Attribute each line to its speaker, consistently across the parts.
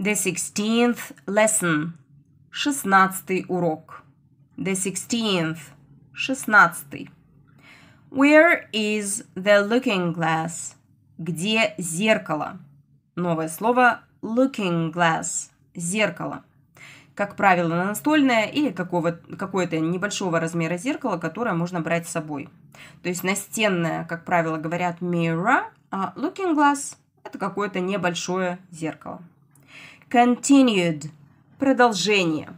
Speaker 1: The sixteenth lesson. Шестнадцатый урок. The sixteenth. Шестнадцатый. Where is the looking glass? Где зеркало? Новое слово looking glass. Зеркало. Как правило, настольное или какое-то небольшого размера зеркало, которое можно брать с собой. То есть настенное, как правило, говорят mirror, а looking glass – это какое-то небольшое зеркало. Continued – продолжение.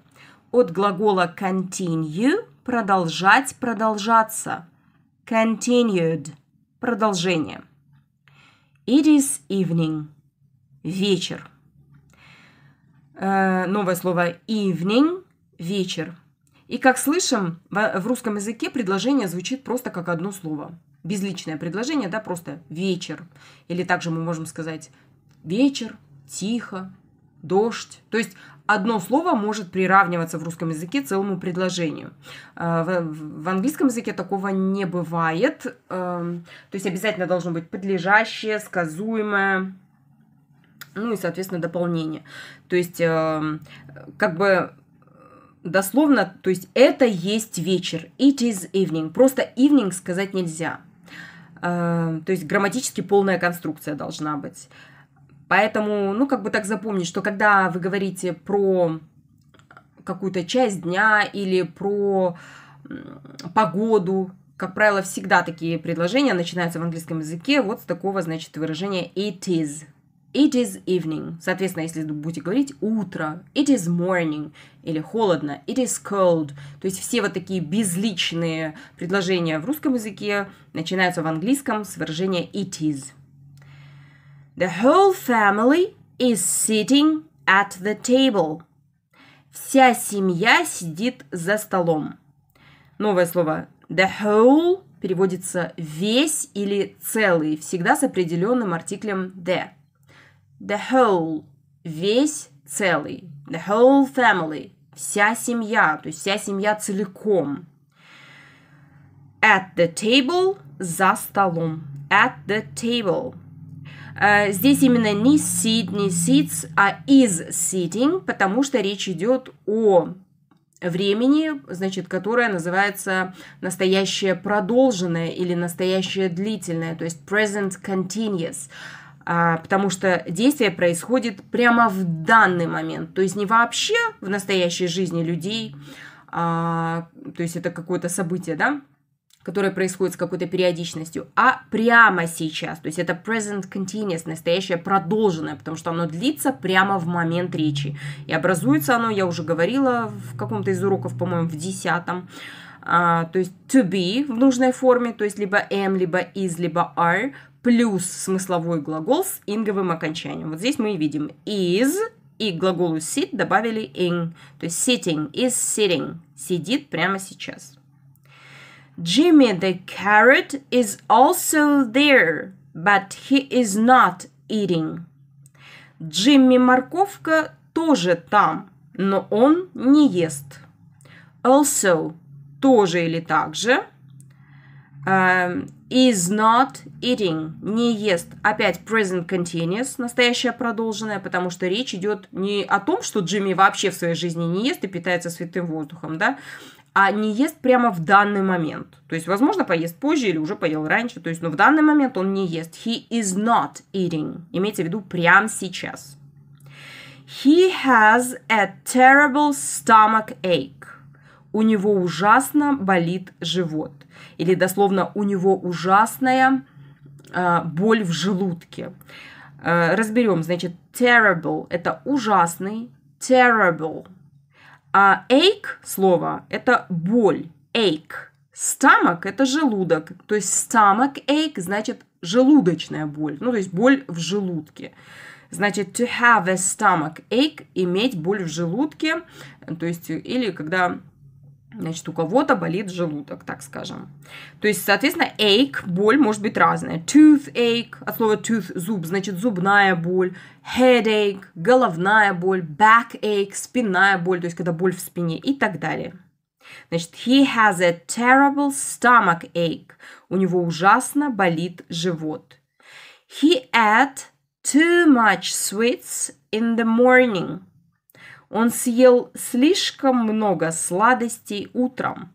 Speaker 1: От глагола continue – продолжать, продолжаться. Continued – продолжение. It is evening – вечер. Э, новое слово evening – вечер. И как слышим, в русском языке предложение звучит просто как одно слово. Безличное предложение, да, просто вечер. Или также мы можем сказать вечер, тихо, дождь. То есть одно слово может приравниваться в русском языке целому предложению. А, в английском языке такого не бывает. А, то есть обязательно должно быть подлежащее, сказуемое, ну и, соответственно, дополнение. То есть а, как бы дословно, то есть это есть вечер. It is evening. Просто evening сказать нельзя. То есть грамматически полная конструкция должна быть. Поэтому, ну, как бы так запомнить, что когда вы говорите про какую-то часть дня или про погоду, как правило, всегда такие предложения начинаются в английском языке вот с такого, значит, выражения it is. It is evening. Соответственно, если будете говорить утро, it is morning или холодно, it is cold. То есть все вот такие безличные предложения в русском языке начинаются в английском с выражения it is. The whole family is sitting at the table. Вся семья сидит за столом. Новое слово the whole переводится весь или целый, всегда с определенным артиклем the. The whole – весь целый. The whole family – вся семья, то есть вся семья целиком. At the table – за столом. At the table – Э, здесь именно не sit, не sits, а is sitting, потому что речь идет о времени, значит, которое называется настоящее продолженное или настоящее длительное, то есть present continuous, а, потому что действие происходит прямо в данный момент, то есть не вообще в настоящей жизни людей, а, то есть это какое-то событие, да, которое происходит с какой-то периодичностью, а прямо сейчас. То есть это present continuous, настоящее продолженное, потому что оно длится прямо в момент речи. И образуется оно, я уже говорила в каком-то из уроков, по-моему, в десятом, а, то есть to be в нужной форме, то есть либо am, либо is, либо are, плюс смысловой глагол с инговым окончанием. Вот здесь мы и видим is и к глаголу sit добавили ing, то есть sitting, is sitting, сидит прямо сейчас. Jimmy the Carrot is also there, but he is not eating. Джимми Морковка тоже там, но он не ест. Also, тоже или также. Um, is not eating, не ест. Опять present continuous, настоящее продолженное, потому что речь идет не о том, что Джимми вообще в своей жизни не ест и питается святым воздухом, да, а не ест прямо в данный момент. То есть, возможно, поест позже или уже поел раньше. То есть, но в данный момент он не ест. He is not eating. Имейте в виду прямо сейчас. He has a terrible stomach ache. У него ужасно болит живот. Или дословно, у него ужасная э, боль в желудке. Э, а, разберем, значит, terrible – это ужасный, terrible – а ache слово – это боль, ache. Stomach – это желудок, то есть stomach ache значит желудочная боль, ну то есть боль в желудке. Значит, to have a stomach ache – иметь боль в желудке, то есть э, или когда Значит, у кого-то болит желудок, так скажем. То есть, соответственно, ache, боль может быть разная. Tooth ache, от слова tooth, зуб, значит, зубная боль. Headache, головная боль. Back ache, спинная боль, то есть, когда боль в спине и так далее. Значит, he has a terrible stomach ache. У него ужасно болит живот. He ate too much sweets in the morning. Он съел слишком много сладостей утром.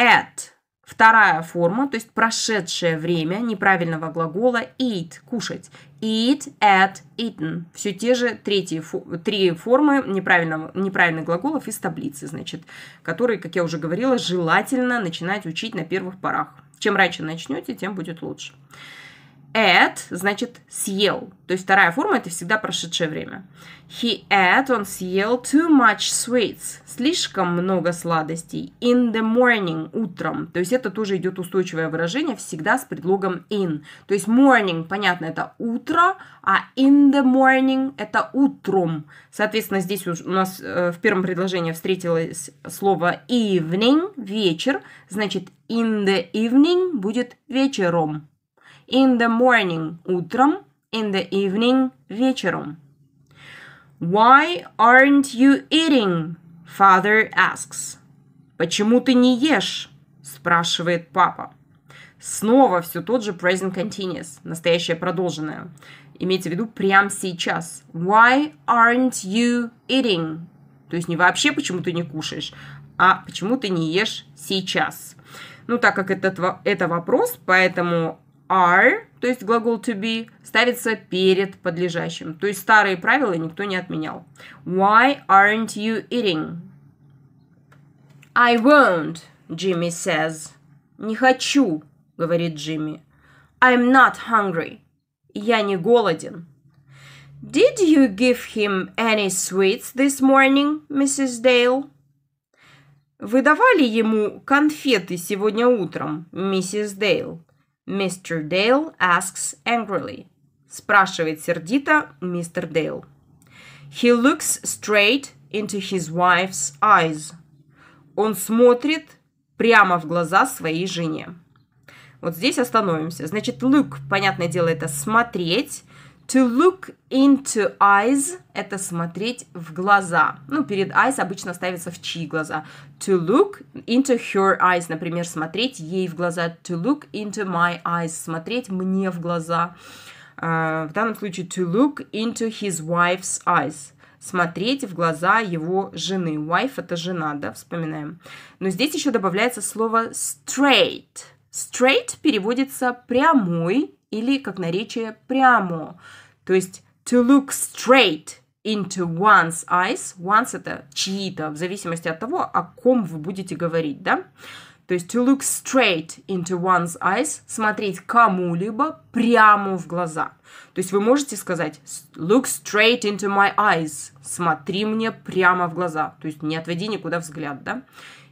Speaker 1: At – вторая форма, то есть прошедшее время неправильного глагола eat – кушать. Eat, at, eaten. Все те же третьи, три формы неправильного, неправильных глаголов из таблицы, значит, которые, как я уже говорила, желательно начинать учить на первых порах. Чем раньше начнете, тем будет лучше ate, значит, съел. То есть вторая форма – это всегда прошедшее время. He ate, он съел too much sweets, слишком много сладостей. In the morning, утром. То есть это тоже идет устойчивое выражение всегда с предлогом in. То есть morning, понятно, это утро, а in the morning – это утром. Соответственно, здесь у нас э, в первом предложении встретилось слово evening, вечер. Значит, in the evening будет вечером in the morning – утром, in the evening – вечером. Why aren't you eating? Father asks. Почему ты не ешь? спрашивает папа. Снова все тот же present continuous, настоящее продолженное. Имейте в виду прямо сейчас. Why aren't you eating? То есть не вообще почему ты не кушаешь, а почему ты не ешь сейчас. Ну, так как это, это вопрос, поэтому are, то есть глагол to be, ставится перед подлежащим. То есть старые правила никто не отменял. Why aren't you eating? I won't, Jimmy says. Не хочу, говорит Джимми. I'm not hungry. Я не голоден. Did you give him any sweets this morning, Mrs. Dale? Вы давали ему конфеты сегодня утром, миссис Дейл? Мистер Дейл asks angrily. Спрашивает сердито мистер Дейл. He looks straight into his wife's eyes. Он смотрит прямо в глаза своей жене. Вот здесь остановимся. Значит, look, понятное дело, это смотреть. To look into eyes – это смотреть в глаза. Ну, перед eyes обычно ставится в чьи глаза. To look into her eyes, например, смотреть ей в глаза. To look into my eyes – смотреть мне в глаза. Uh, в данном случае to look into his wife's eyes – смотреть в глаза его жены. Wife – это жена, да, вспоминаем. Но здесь еще добавляется слово straight. Straight переводится прямой или, как наречие, прямо. То есть to look straight into one's eyes. One's это чьи-то, в зависимости от того, о ком вы будете говорить, да? То есть to look straight into one's eyes, смотреть кому-либо прямо в глаза. То есть вы можете сказать look straight into my eyes, смотри мне прямо в глаза. То есть не отводи никуда взгляд, да?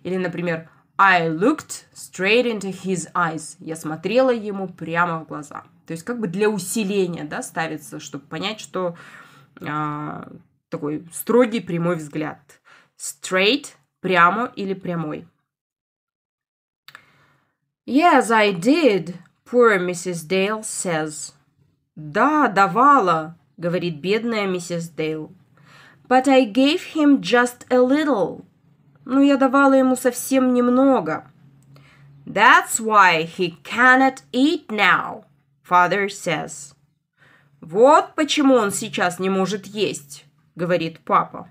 Speaker 1: Или, например, I looked straight into his eyes. Я смотрела ему прямо в глаза. То есть как бы для усиления, да, ставится, чтобы понять, что а, такой строгий прямой взгляд. Straight, прямо или прямой. Yes, I did, poor Mrs. Dale says. Да, давала, говорит бедная миссис Дейл. But I gave him just a little. Ну, я давала ему совсем немного. That's why he cannot eat now, father says. Вот почему он сейчас не может есть, говорит папа.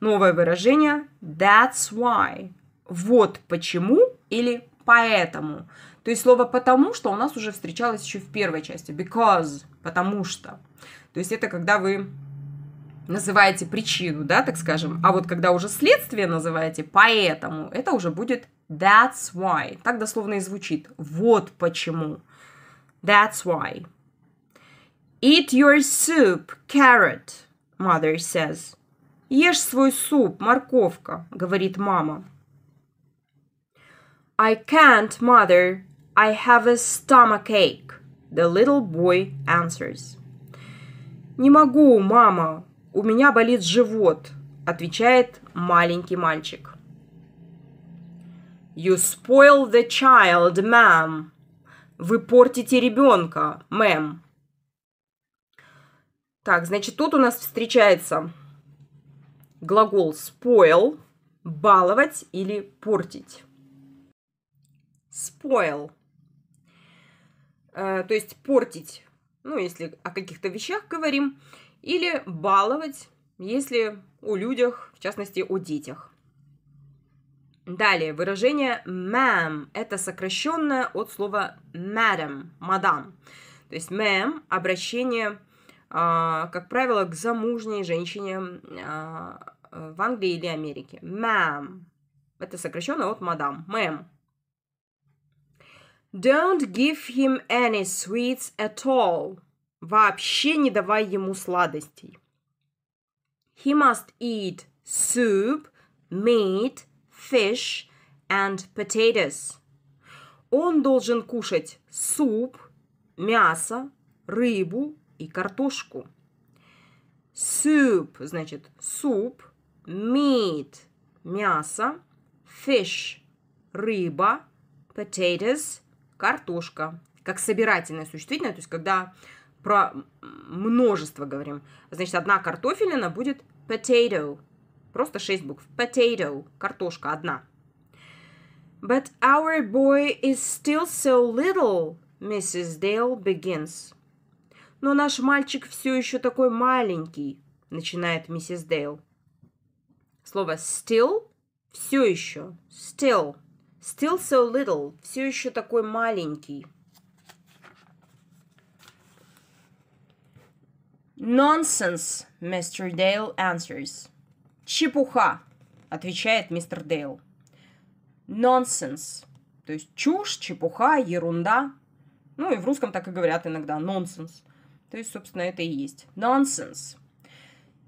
Speaker 1: Новое выражение that's why. Вот почему или поэтому. То есть слово потому, что у нас уже встречалось еще в первой части. Because, потому что. То есть это когда вы называете причину, да, так скажем, а вот когда уже следствие называете, поэтому, это уже будет that's why. Так дословно и звучит. Вот почему. That's why. Eat your soup, carrot, mother says. Ешь свой суп, морковка, говорит мама. I can't, mother. I have a stomach ache, the little boy answers. Не могу, мама, у меня болит живот, отвечает маленький мальчик. You spoil the child, ma'am. Вы портите ребенка, мэм. Так, значит, тут у нас встречается глагол spoil, баловать или портить. Spoil. Э, то есть портить. Ну, если о каких-то вещах говорим, или баловать, если у людях, в частности, у детях. Далее, выражение «ma'am» – это сокращенное от слова «madam», «мадам». То есть «ma'am» – обращение, а, как правило, к замужней женщине а, в Англии или Америке. «Ma'am» – это сокращенное от «мадам», «ma'am». Don't give him any sweets at all – вообще не давай ему сладостей. He must eat soup, meat, fish and potatoes. Он должен кушать суп, мясо, рыбу и картошку. Soup, значит, суп, meat, мясо, fish, рыба, potatoes, картошка. Как собирательное существительное, то есть когда про множество говорим. Значит, одна картофелина будет potato. Просто шесть букв. Potato. Картошка одна. But our boy is still so little, Mrs. Dale begins. Но наш мальчик все еще такой маленький, начинает миссис Дейл. Слово still – все еще. Still. Still so little – все еще такой маленький. «Nonsense!» — мистер Дейл answers. «Чепуха!» — отвечает мистер Дейл. «Nonsense!» То есть чушь, чепуха, ерунда. Ну и в русском так и говорят иногда «нонсенс». То есть, собственно, это и есть. «Nonsense!»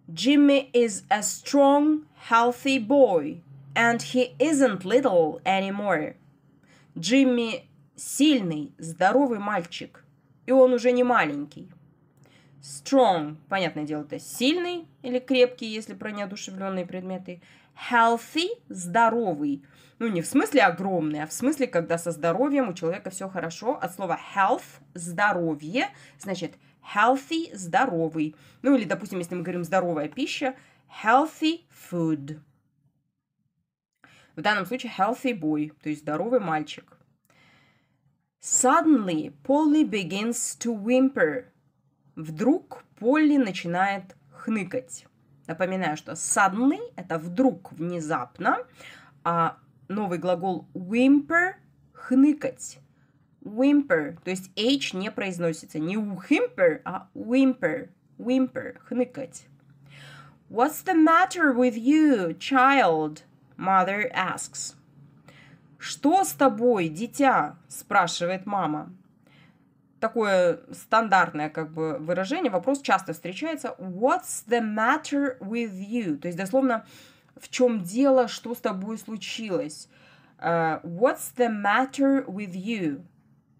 Speaker 1: Jimmy is a strong, healthy boy, and he isn't little anymore. Джимми сильный, здоровый мальчик, и он уже не маленький. Strong, понятное дело, это сильный или крепкий, если про неодушевленные предметы. Healthy, здоровый. Ну, не в смысле огромный, а в смысле, когда со здоровьем у человека все хорошо. От слова health, здоровье, значит healthy, здоровый. Ну, или, допустим, если мы говорим здоровая пища, healthy food. В данном случае healthy boy, то есть здоровый мальчик. Suddenly, Polly begins to whimper. Вдруг Полли начинает хныкать. Напоминаю, что suddenly – это вдруг, внезапно, а новый глагол whimper – хныкать. Whimper, то есть H не произносится. Не whimper, а whimper, whimper, хныкать. What's the matter with you, child? Mother asks. Что с тобой, дитя? спрашивает мама такое стандартное как бы выражение, вопрос часто встречается. What's the matter with you? То есть дословно в чем дело, что с тобой случилось? Uh, what's the matter with you?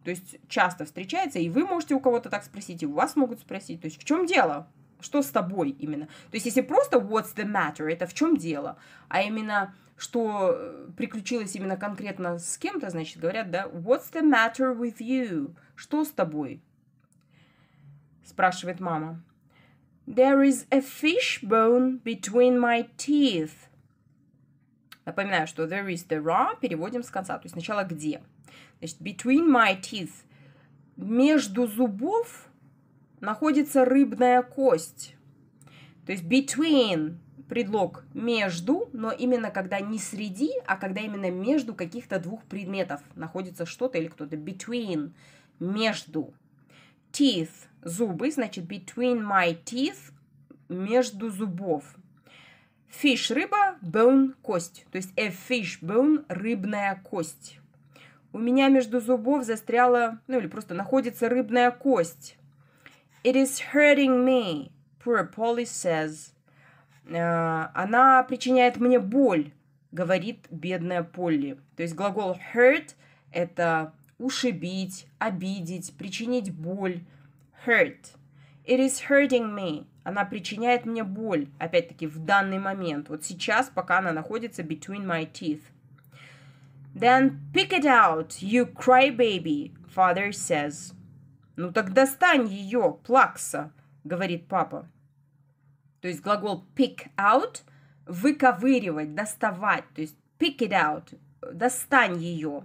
Speaker 1: То есть часто встречается, и вы можете у кого-то так спросить, и у вас могут спросить. То есть в чем дело? Что с тобой именно? То есть если просто what's the matter, это в чем дело? А именно что э, приключилось именно конкретно с кем-то, значит, говорят, да, what's the matter with you? Что с тобой? Спрашивает мама. There is a fish bone between my teeth. Напоминаю, что there is, the raw переводим с конца. То есть сначала где? Значит, between my teeth. Между зубов находится рыбная кость. То есть between предлог между, но именно когда не среди, а когда именно между каких-то двух предметов находится что-то или кто-то. Between, между. Teeth, зубы, значит between my teeth, между зубов. Fish, рыба, bone, кость. То есть a fish bone, рыбная кость. У меня между зубов застряла, ну или просто находится рыбная кость. It is hurting me, poor Polly says. Э, она причиняет мне боль, говорит бедная Полли. То есть глагол hurt – это ушибить, обидеть, причинить боль. Hurt. It is hurting me. Она причиняет мне боль, опять-таки, в данный момент. Вот сейчас, пока она находится between my teeth. Then pick it out, you crybaby, father says. Ну так достань ее, плакса, говорит папа. То есть глагол pick out – выковыривать, доставать. То есть pick it out – достань ее.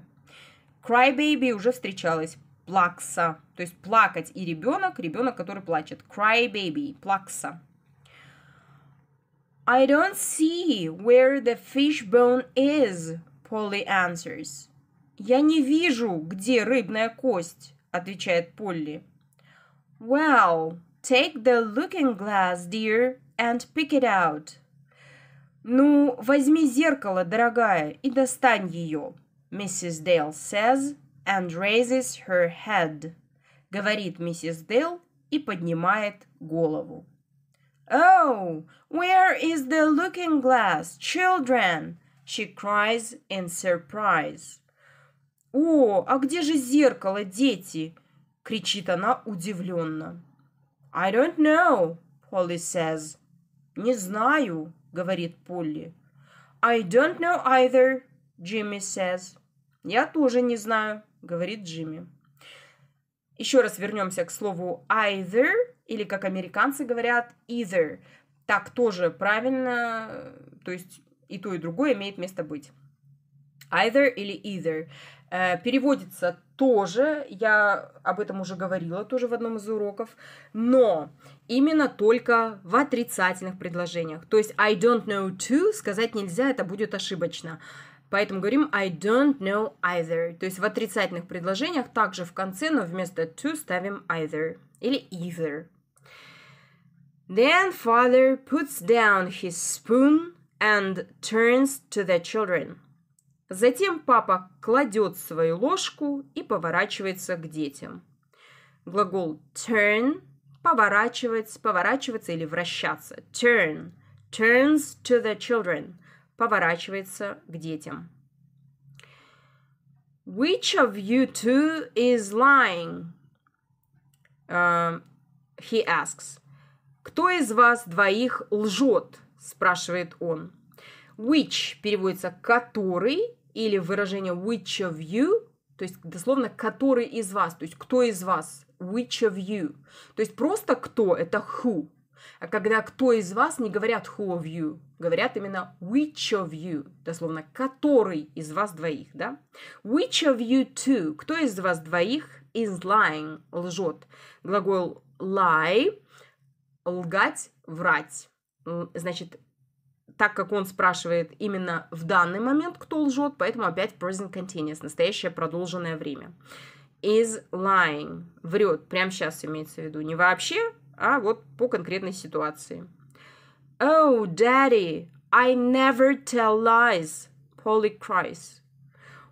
Speaker 1: Cry baby уже встречалась. Плакса, то есть плакать и ребенок, ребенок, который плачет. cry baby, плакса. I don't see where the fishbone is, Polly answers. Я не вижу, где рыбная кость, отвечает Полли. Well, take the looking glass, dear, and pick it out. Ну, возьми зеркало, дорогая, и достань ее. Mrs. Dale says and raises her head. Говорит миссис Дейл и поднимает голову. Oh, where is the looking glass, children? She cries in surprise. О, а где же зеркало, дети? кричит она удивленно. I don't know, Polly says. «Не знаю», — говорит Полли. «I don't know either», — Джимми says. «Я тоже не знаю», — говорит Джимми. Еще раз вернемся к слову either, или как американцы говорят, either. Так тоже правильно, то есть и то, и другое имеет место быть. Either или either. Э, переводится тоже, я об этом уже говорила тоже в одном из уроков, но именно только в отрицательных предложениях. То есть I don't know too сказать нельзя, это будет ошибочно. Поэтому говорим I don't know either. То есть в отрицательных предложениях также в конце, но вместо to ставим either или either. Then father puts down his spoon and turns to the children. Затем папа кладет свою ложку и поворачивается к детям. Глагол turn – поворачивать, поворачиваться или вращаться. Turn – turns to the children – поворачивается к детям. Which of you two is lying? Uh, he asks. Кто из вас двоих лжет? спрашивает он. Which переводится который, или выражение which of you, то есть дословно который из вас, то есть кто из вас, which of you. То есть просто кто, это who. А когда кто из вас, не говорят who of you, говорят именно which of you, дословно который из вас двоих, да? Which of you two, кто из вас двоих is lying, лжет. Глагол lie, лгать, врать. Значит, так как он спрашивает именно в данный момент, кто лжет, поэтому опять present continuous, настоящее продолженное время. Is lying, врет, прямо сейчас имеется в виду, не вообще, а вот по конкретной ситуации. Oh, daddy, I never tell lies, Polly cries.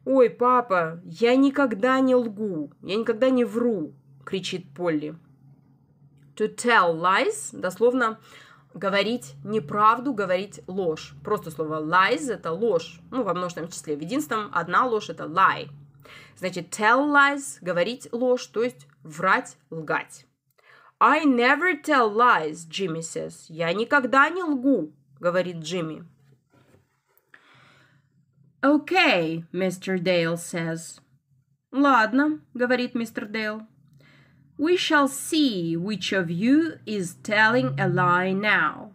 Speaker 1: Ой, папа, я никогда не лгу, я никогда не вру, кричит Полли. To tell lies, дословно говорить неправду, говорить ложь. Просто слово lies это ложь, ну, во множественном числе. В единственном одна ложь это lie. Значит, tell lies, говорить ложь, то есть врать, лгать. I never tell lies, Jimmy says. Я никогда не лгу, говорит Джимми. Okay, Mr. Dale says. Ладно, говорит мистер Дейл. We shall see which of you is telling a lie now.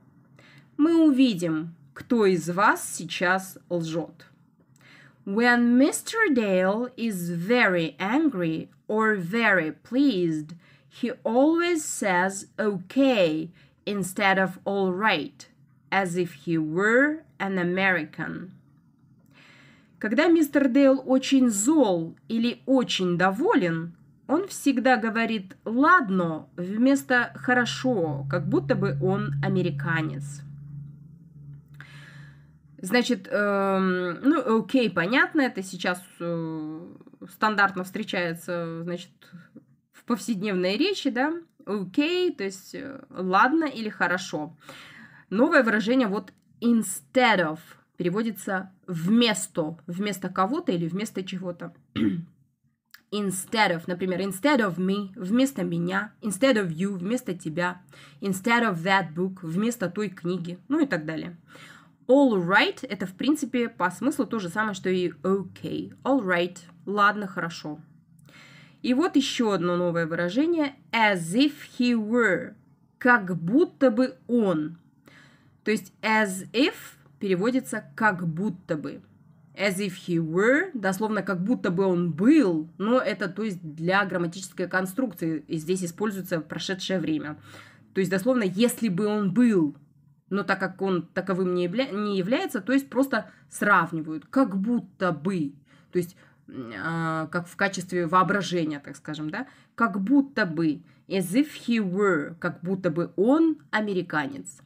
Speaker 1: Мы увидим, кто из вас сейчас лжет. When Mr. Dale is very angry or very pleased, he always says okay instead of all right, as if he were an American. Когда мистер Дейл очень зол или очень доволен, Он всегда говорит «ладно» вместо «хорошо», как будто бы он американец. Значит, эм, ну, окей, понятно, это сейчас э, стандартно встречается, значит, в повседневной речи, да, окей, то есть э, ладно или хорошо. Новое выражение вот instead of переводится вместо, вместо кого-то или вместо чего-то instead of, например, instead of me, вместо меня, instead of you, вместо тебя, instead of that book, вместо той книги, ну и так далее. All right – это, в принципе, по смыслу то же самое, что и okay. All right – ладно, хорошо. И вот еще одно новое выражение – as if he were – как будто бы он. То есть as if переводится как будто бы as if he were, дословно как будто бы он был, но это то есть для грамматической конструкции, и здесь используется прошедшее время. То есть дословно, если бы он был, но так как он таковым не, явля... не является, то есть просто сравнивают, как будто бы, то есть э, как в качестве воображения, так скажем, да, как будто бы, as if he were, как будто бы он американец.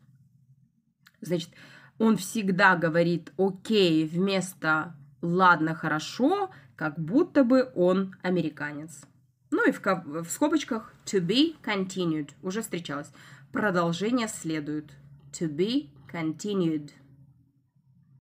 Speaker 1: Значит, э, он всегда говорит «окей» вместо «ладно, хорошо», как будто бы он американец. Ну и в, в скобочках «to be continued» уже встречалось. Продолжение следует. «To be continued».